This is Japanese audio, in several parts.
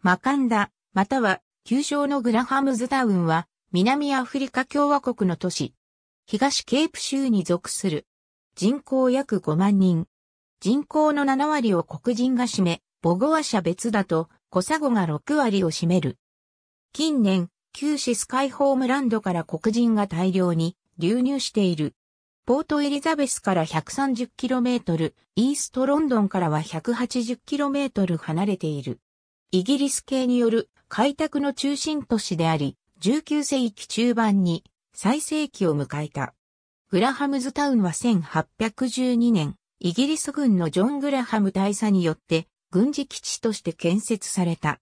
マカンダ、または、旧称のグラハムズタウンは、南アフリカ共和国の都市。東ケープ州に属する。人口約5万人。人口の7割を黒人が占め、母語話者別だと、コサゴが6割を占める。近年、旧シスカイホームランドから黒人が大量に流入している。ポートエリザベスから 130km、イーストロンドンからは 180km 離れている。イギリス系による開拓の中心都市であり、19世紀中盤に最盛期を迎えた。グラハムズタウンは1812年、イギリス軍のジョン・グラハム大佐によって軍事基地として建設された。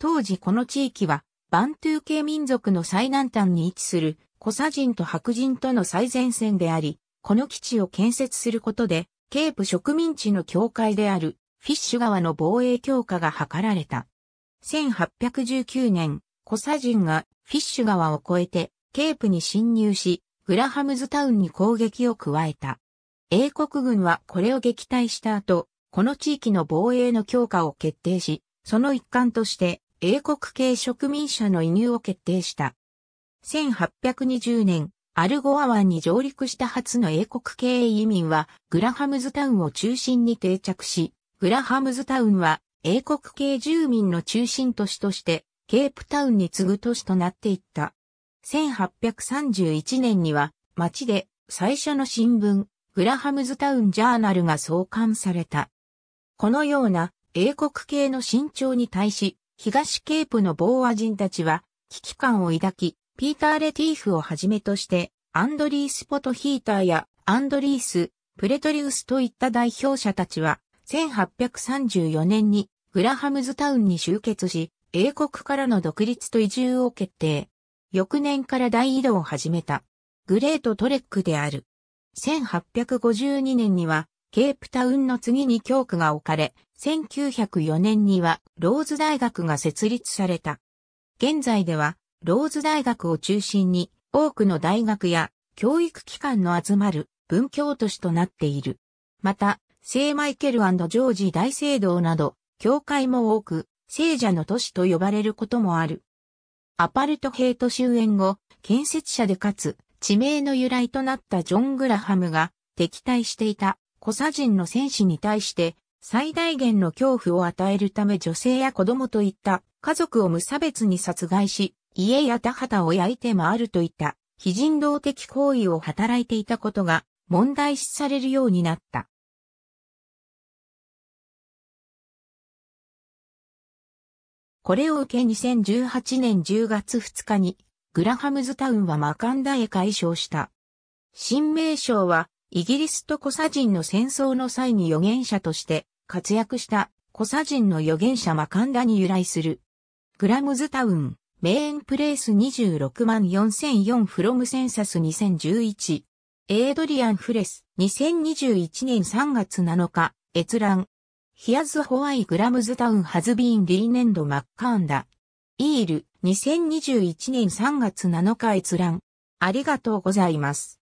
当時この地域はバントゥー系民族の最南端に位置するコサ人と白人との最前線であり、この基地を建設することで、ケープ植民地の境界であるフィッシュ川の防衛強化が図られた。1819年、コサ人がフィッシュ川を越えてケープに侵入し、グラハムズタウンに攻撃を加えた。英国軍はこれを撃退した後、この地域の防衛の強化を決定し、その一環として英国系植民者の移入を決定した。1820年、アルゴア湾に上陸した初の英国系移民はグラハムズタウンを中心に定着し、グラハムズタウンは英国系住民の中心都市として、ケープタウンに次ぐ都市となっていった。1831年には、町で最初の新聞、グラハムズタウンジャーナルが創刊された。このような英国系の新潮に対し、東ケープのボーア人たちは危機感を抱き、ピーター・レティーフをはじめとして、アンドリース・ポトヒーターやアンドリース、プレトリウスといった代表者たちは、1834年にグラハムズタウンに集結し、英国からの独立と移住を決定。翌年から大移動を始めた。グレートトレックである。1852年には、ケープタウンの次に教区が置かれ、1904年にはローズ大学が設立された。現在では、ローズ大学を中心に多くの大学や教育機関の集まる文教都市となっている。また、聖マイケルジョージ大聖堂など、教会も多く、聖者の都市と呼ばれることもある。アパルトヘイト終焉後、建設者でかつ、地名の由来となったジョン・グラハムが、敵対していた、コサ人の戦士に対して、最大限の恐怖を与えるため女性や子供といった家族を無差別に殺害し、家や田畑を焼いて回るといった非人道的行為を働いていたことが問題視されるようになった。これを受け2018年10月2日に、グラハムズタウンはマカンダへ改称した。新名称は、イギリスとコサ人の戦争の際に預言者として活躍したコサ人の預言者マカンダに由来する。グラムズタウン、メインプレイス26万4004フロムセンサス2011。エイドリアン・フレス、2021年3月7日、閲覧。ヒアズ・ホワイ・グラムズタウン・ハズビーン・リーネンド・マッカーンダ。イール、2021年3月7日閲覧。ありがとうございます。